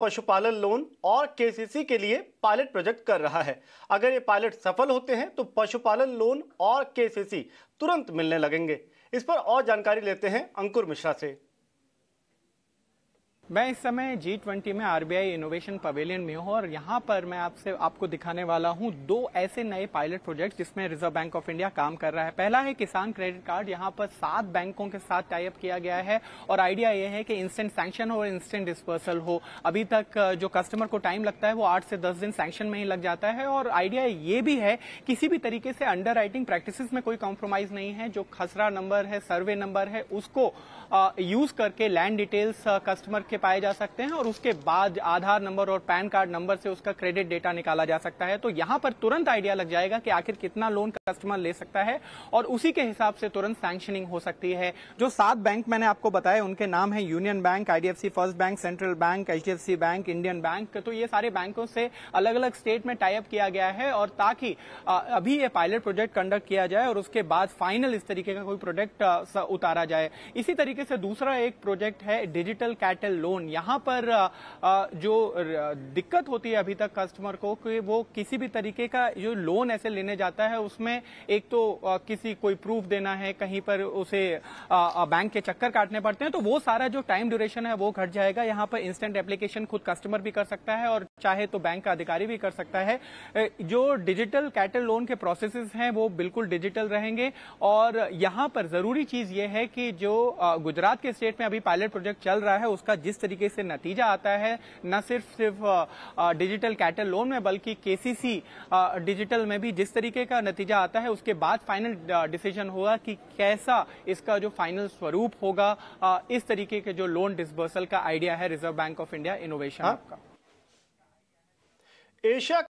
पशुपालन लोन और केसीसी के लिए पायलट प्रोजेक्ट कर रहा है अगर ये पायलट सफल होते हैं तो पशुपालन लोन और केसीसी तुरंत मिलने लगेंगे इस पर और जानकारी लेते हैं अंकुर मिश्रा से मैं इस समय जी ट्वेंटी में आरबीआई इनोवेशन पवेलियन में हूँ और यहाँ पर मैं आपसे आपको दिखाने वाला हूँ दो ऐसे नए पायलट प्रोजेक्ट जिसमें रिजर्व बैंक ऑफ इंडिया काम कर रहा है पहला है किसान क्रेडिट कार्ड यहाँ पर सात बैंकों के साथ टाइप किया गया है और आइडिया यह है कि इंस्टेंट सैंक्शन हो और इंस्टेंट डिस्पर्सल हो अभी तक जो कस्टमर को टाइम लगता है वो आठ से दस दिन सैंक्शन में ही लग जाता है और आइडिया ये भी है किसी भी तरीके से अंडर राइटिंग प्रैक्टिस में कोई कॉम्प्रोमाइज नहीं है जो खसरा नंबर है सर्वे नंबर है उसको यूज करके लैंड डिटेल्स कस्टमर के पाए जा सकते हैं और उसके बाद आधार नंबर और पैन कार्ड नंबर से उसका क्रेडिट डेटा निकाला जा सकता है तो यहां पर तुरंत आइडिया लग जाएगा कि आखिर कितना लोन कस्टमर ले सकता है और उसी के हिसाब से तुरंत सैंक्शनिंग हो सकती है जो सात बैंक मैंने आपको बताया उनके नाम है Union Bank IDFC First Bank Central Bank HDFC Bank Indian Bank तो ये सारे बैंकों से अलग अलग स्टेट में टाइप किया गया है और ताकि अभी ये पायलट प्रोजेक्ट कंडक्ट किया जाए और उसके बाद फाइनल इस तरीके का कोई प्रोजेक्ट उतारा जाए इसी तरीके से दूसरा एक प्रोजेक्ट है डिजिटल कैटल लोन लोन यहाँ पर जो दिक्कत होती है अभी तक कस्टमर को कि वो किसी भी तरीके का जो लोन ऐसे लेने जाता है उसमें एक तो किसी कोई प्रूफ देना है कहीं पर उसे बैंक के चक्कर काटने पड़ते हैं तो वो सारा जो टाइम ड्यूरेशन है वो घट जाएगा यहाँ पर इंस्टेंट एप्लीकेशन खुद कस्टमर भी कर सकता है और चाहे तो बैंक का अधिकारी भी कर सकता है जो डिजिटल कैटल लोन के प्रोसेस हैं वो बिल्कुल डिजिटल रहेंगे और यहाँ पर जरूरी चीज ये है कि जो गुजरात के स्टेट में अभी पायलट प्रोजेक्ट चल रहा है उसका जिस तरीके से नतीजा आता है न सिर्फ सिर्फ डिजिटल कैटल लोन में बल्कि केसीसी डिजिटल में भी जिस तरीके का नतीजा आता है उसके बाद फाइनल डिसीजन होगा कि कैसा इसका जो फाइनल स्वरूप होगा इस तरीके के जो लोन डिस्बर्सल का आइडिया है Reserve Bank of India innovation हाँ। आपका एशिया